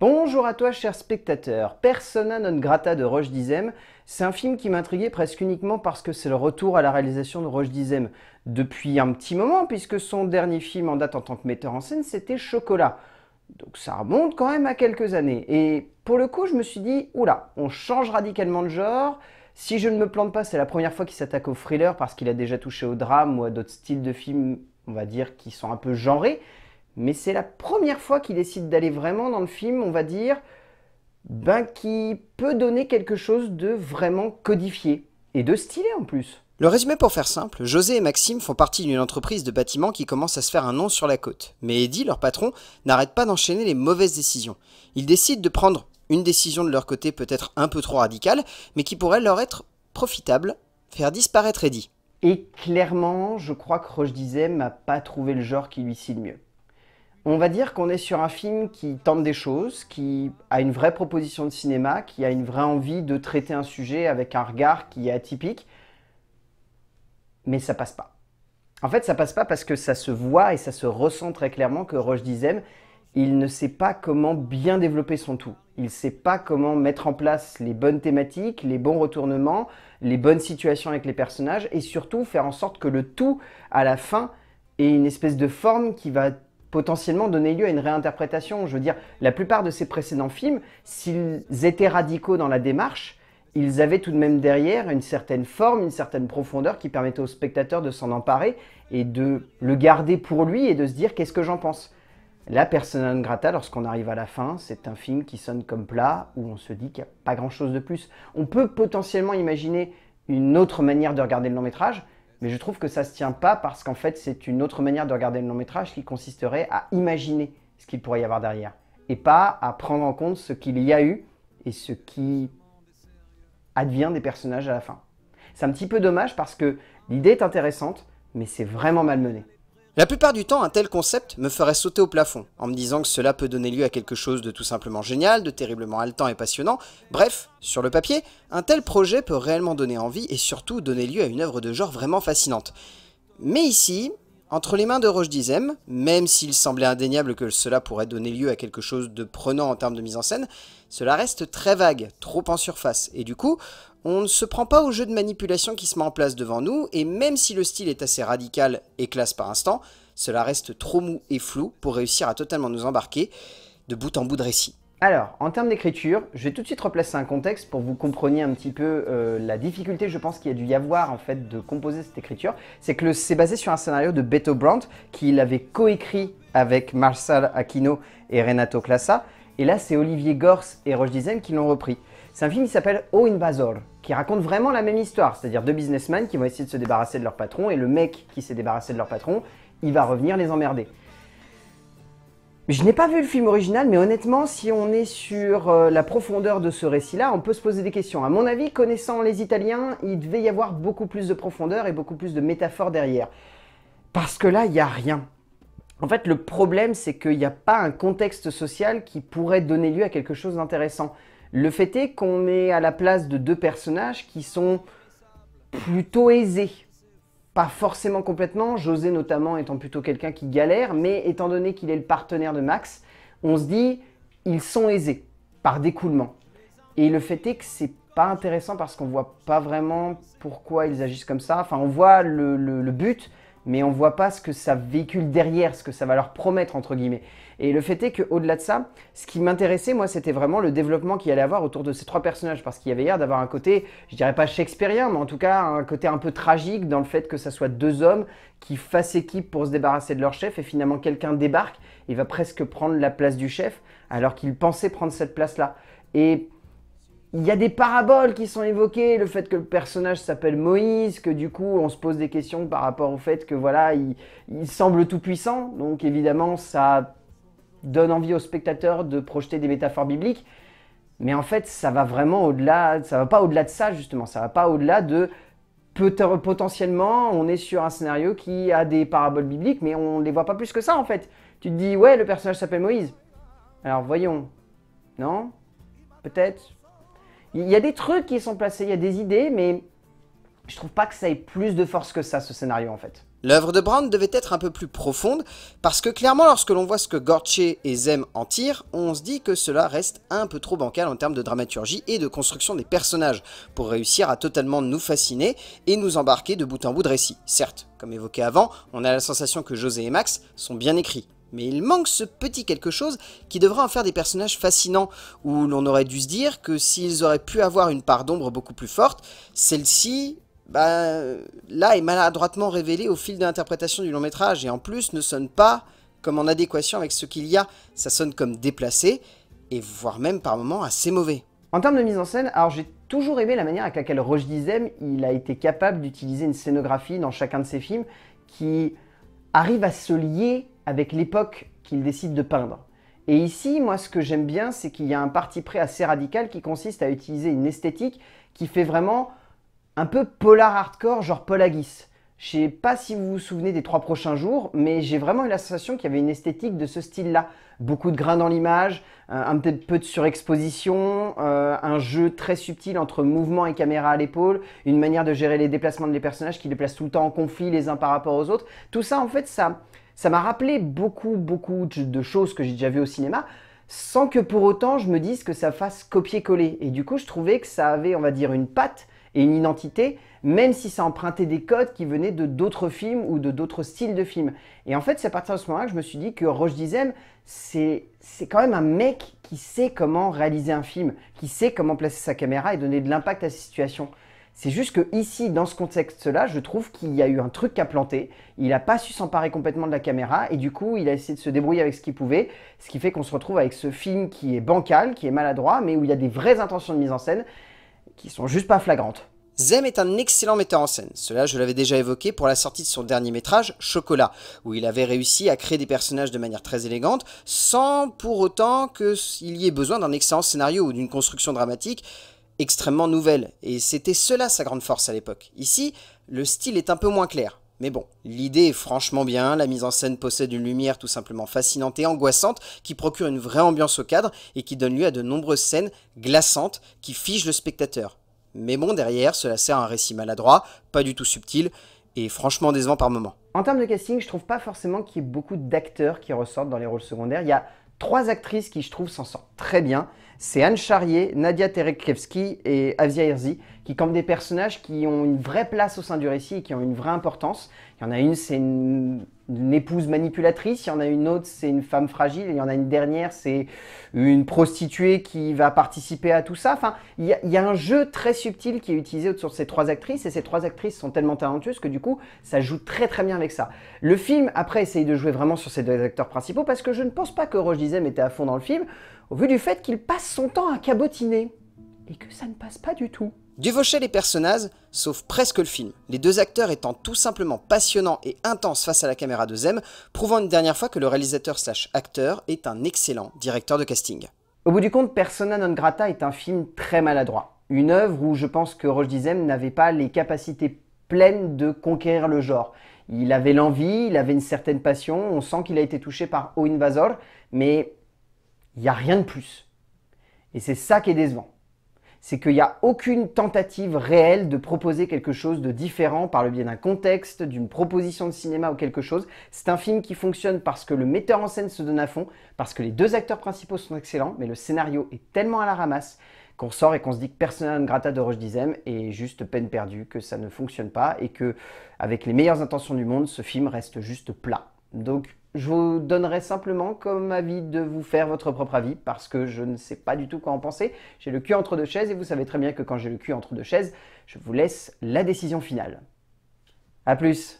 Bonjour à toi, cher spectateur. Persona non grata de Roche Dizem, c'est un film qui m'intriguait presque uniquement parce que c'est le retour à la réalisation de Roche Dizem depuis un petit moment, puisque son dernier film en date en tant que metteur en scène, c'était Chocolat. Donc ça remonte quand même à quelques années. Et pour le coup, je me suis dit, oula, on change radicalement de genre. Si je ne me plante pas, c'est la première fois qu'il s'attaque au thriller parce qu'il a déjà touché au drame ou à d'autres styles de films, on va dire, qui sont un peu genrés mais c'est la première fois qu'il décide d'aller vraiment dans le film, on va dire, ben, qui peut donner quelque chose de vraiment codifié et de stylé en plus. Le résumé pour faire simple, José et Maxime font partie d'une entreprise de bâtiments qui commence à se faire un nom sur la côte. Mais Eddie, leur patron, n'arrête pas d'enchaîner les mauvaises décisions. Ils décident de prendre une décision de leur côté peut-être un peu trop radicale, mais qui pourrait leur être profitable, faire disparaître Eddie. Et clairement, je crois que Roche Dizem n'a pas trouvé le genre qui lui sied mieux. On va dire qu'on est sur un film qui tente des choses, qui a une vraie proposition de cinéma, qui a une vraie envie de traiter un sujet avec un regard qui est atypique, mais ça passe pas. En fait, ça passe pas parce que ça se voit et ça se ressent très clairement que Roche Dizem, il ne sait pas comment bien développer son tout. Il ne sait pas comment mettre en place les bonnes thématiques, les bons retournements, les bonnes situations avec les personnages et surtout faire en sorte que le tout, à la fin, ait une espèce de forme qui va potentiellement donner lieu à une réinterprétation. Je veux dire, la plupart de ces précédents films, s'ils étaient radicaux dans la démarche, ils avaient tout de même derrière une certaine forme, une certaine profondeur qui permettait au spectateur de s'en emparer et de le garder pour lui et de se dire qu'est-ce que j'en pense. La Persona non grata, lorsqu'on arrive à la fin, c'est un film qui sonne comme plat, où on se dit qu'il n'y a pas grand-chose de plus. On peut potentiellement imaginer une autre manière de regarder le long métrage, mais je trouve que ça ne se tient pas parce qu'en fait, c'est une autre manière de regarder le long métrage qui consisterait à imaginer ce qu'il pourrait y avoir derrière et pas à prendre en compte ce qu'il y a eu et ce qui advient des personnages à la fin. C'est un petit peu dommage parce que l'idée est intéressante, mais c'est vraiment malmené. La plupart du temps, un tel concept me ferait sauter au plafond, en me disant que cela peut donner lieu à quelque chose de tout simplement génial, de terriblement haletant et passionnant. Bref, sur le papier, un tel projet peut réellement donner envie et surtout donner lieu à une œuvre de genre vraiment fascinante. Mais ici, entre les mains de Roche Dizem, même s'il semblait indéniable que cela pourrait donner lieu à quelque chose de prenant en termes de mise en scène, cela reste très vague, trop en surface, et du coup, on ne se prend pas au jeu de manipulation qui se met en place devant nous, et même si le style est assez radical et classe par instant, cela reste trop mou et flou pour réussir à totalement nous embarquer de bout en bout de récit. Alors, en termes d'écriture, je vais tout de suite replacer un contexte pour que vous compreniez un petit peu euh, la difficulté, je pense, qu'il y a dû y avoir en fait de composer cette écriture. C'est que c'est basé sur un scénario de Beto Brandt qu'il avait coécrit avec Marcel Aquino et Renato Classa. Et là, c'est Olivier Gors et Roche Dizem qui l'ont repris. C'est un film qui s'appelle O Invasor, qui raconte vraiment la même histoire, c'est-à-dire deux businessmen qui vont essayer de se débarrasser de leur patron, et le mec qui s'est débarrassé de leur patron, il va revenir les emmerder. Je n'ai pas vu le film original, mais honnêtement, si on est sur euh, la profondeur de ce récit-là, on peut se poser des questions. À mon avis, connaissant les Italiens, il devait y avoir beaucoup plus de profondeur et beaucoup plus de métaphores derrière. Parce que là, il n'y a rien. En fait, le problème, c'est qu'il n'y a pas un contexte social qui pourrait donner lieu à quelque chose d'intéressant. Le fait est qu'on est à la place de deux personnages qui sont plutôt aisés, pas forcément complètement, José notamment étant plutôt quelqu'un qui galère, mais étant donné qu'il est le partenaire de Max, on se dit, ils sont aisés, par découlement. Et le fait est que c'est pas intéressant parce qu'on voit pas vraiment pourquoi ils agissent comme ça. Enfin, on voit le but, mais on voit pas ce que ça véhicule derrière, ce que ça va leur promettre entre guillemets. Et le fait est qu'au-delà de ça, ce qui m'intéressait moi, c'était vraiment le développement qu'il allait avoir autour de ces trois personnages, parce qu'il y avait l'air d'avoir un côté, je dirais pas shakespearien, mais en tout cas un côté un peu tragique dans le fait que ça soit deux hommes qui fassent équipe pour se débarrasser de leur chef, et finalement quelqu'un débarque, et va presque prendre la place du chef, alors qu'il pensait prendre cette place-là. Et il y a des paraboles qui sont évoquées, le fait que le personnage s'appelle Moïse, que du coup on se pose des questions par rapport au fait que voilà, il, semble tout puissant, donc évidemment ça donne envie aux spectateurs de projeter des métaphores bibliques, mais en fait ça va vraiment au-delà, ça va pas au-delà de ça justement, ça va pas au-delà de peut potentiellement on est sur un scénario qui a des paraboles bibliques, mais on les voit pas plus que ça en fait. Tu te dis ouais le personnage s'appelle Moïse, alors voyons, non Peut-être il y a des trucs qui sont placés, il y a des idées, mais je trouve pas que ça ait plus de force que ça, ce scénario, en fait. L'œuvre de Brown devait être un peu plus profonde, parce que clairement, lorsque l'on voit ce que Gorce et Zem en tirent, on se dit que cela reste un peu trop bancal en termes de dramaturgie et de construction des personnages, pour réussir à totalement nous fasciner et nous embarquer de bout en bout de récit. Certes, comme évoqué avant, on a la sensation que José et Max sont bien écrits, mais il manque ce petit quelque chose qui devrait en faire des personnages fascinants, où l'on aurait dû se dire que s'ils auraient pu avoir une part d'ombre beaucoup plus forte, celle-ci, bah, là, est maladroitement révélée au fil de l'interprétation du long métrage, et en plus ne sonne pas comme en adéquation avec ce qu'il y a, ça sonne comme déplacé, et voire même par moments assez mauvais. En termes de mise en scène, alors j'ai toujours aimé la manière avec laquelle Roche Dizem, il a été capable d'utiliser une scénographie dans chacun de ses films qui arrive à se lier avec l'époque qu'il décide de peindre. Et ici, moi, ce que j'aime bien, c'est qu'il y a un parti pris assez radical qui consiste à utiliser une esthétique qui fait vraiment un peu polar hardcore, genre Paul Polagis. Je sais pas si vous vous souvenez des trois prochains jours, mais j'ai vraiment eu la sensation qu'il y avait une esthétique de ce style-là. Beaucoup de grains dans l'image, un peu de surexposition, euh, un jeu très subtil entre mouvement et caméra à l'épaule, une manière de gérer les déplacements des personnages qui les placent tout le temps en conflit les uns par rapport aux autres. Tout ça, en fait, ça, ça m'a rappelé beaucoup, beaucoup de choses que j'ai déjà vues au cinéma, sans que pour autant je me dise que ça fasse copier-coller. Et du coup, je trouvais que ça avait, on va dire, une patte et une identité, même si ça empruntait des codes qui venaient de d'autres films ou de d'autres styles de films. Et en fait, c'est à partir de ce moment-là que je me suis dit que Roche Dizem, c'est quand même un mec qui sait comment réaliser un film, qui sait comment placer sa caméra et donner de l'impact à ses situations. C'est juste que ici, dans ce contexte-là, je trouve qu'il y a eu un truc à planter. Il n'a pas su s'emparer complètement de la caméra et du coup, il a essayé de se débrouiller avec ce qu'il pouvait, ce qui fait qu'on se retrouve avec ce film qui est bancal, qui est maladroit, mais où il y a des vraies intentions de mise en scène qui sont juste pas flagrantes. Zem est un excellent metteur en scène, cela je l'avais déjà évoqué pour la sortie de son dernier métrage, Chocolat, où il avait réussi à créer des personnages de manière très élégante, sans pour autant qu'il y ait besoin d'un excellent scénario ou d'une construction dramatique, extrêmement nouvelle. Et c'était cela sa grande force à l'époque. Ici, le style est un peu moins clair. Mais bon, l'idée est franchement bien, la mise en scène possède une lumière tout simplement fascinante et angoissante qui procure une vraie ambiance au cadre et qui donne lieu à de nombreuses scènes glaçantes qui figent le spectateur. Mais bon, derrière, cela sert à un récit maladroit, pas du tout subtil, et franchement décevant par moments. En termes de casting, je trouve pas forcément qu'il y ait beaucoup d'acteurs qui ressortent dans les rôles secondaires. Il y a trois actrices qui, je trouve, s'en sortent très bien. C'est Anne Charrier, Nadia Terekhevski et Avia Hirzi qui campent des personnages qui ont une vraie place au sein du récit et qui ont une vraie importance. Il y en a une, c'est une, épouse manipulatrice, il y en a une autre, c'est une femme fragile, il y en a une dernière, c'est une prostituée qui va participer à tout ça. Enfin, il y, a, un jeu très subtil qui est utilisé de ces trois actrices, et ces trois actrices sont tellement talentueuses que du coup, ça joue très très bien avec ça. Le film, après, essaye de jouer vraiment sur ces deux acteurs principaux, parce que je ne pense pas que Roche Dizem était à fond dans le film, au vu du fait qu'il passe son temps à cabotiner, et que ça ne passe pas du tout. Duvauchel et Personnaz sauf presque le film, les deux acteurs étant tout simplement passionnants et intenses face à la caméra de Zem, prouvant une dernière fois que le réalisateur slash acteur est un excellent directeur de casting. Au bout du compte, Persona non grata est un film très maladroit. Une œuvre où je pense que Roche Dizem n'avait pas les capacités pleines de conquérir le genre. Il avait l'envie, il avait une certaine passion, on sent qu'il a été touché par O Vazor, mais il n'y a rien de plus. Et c'est ça qui est décevant c'est qu'il n'y a aucune tentative réelle de proposer quelque chose de différent par le biais d'un contexte, d'une proposition de cinéma ou quelque chose. C'est un film qui fonctionne parce que le metteur en scène se donne à fond, parce que les deux acteurs principaux sont excellents, mais le scénario est tellement à la ramasse qu'on sort et qu'on se dit que persona grata de Roche Dizem est juste peine perdue, que ça ne fonctionne pas et que, avec les meilleures intentions du monde, ce film reste juste plat. Donc je vous donnerai simplement comme avis de vous faire votre propre avis parce que je ne sais pas du tout quoi en penser. J'ai le cul entre deux chaises et vous savez très bien que quand j'ai le cul entre deux chaises, je vous laisse la décision finale. A plus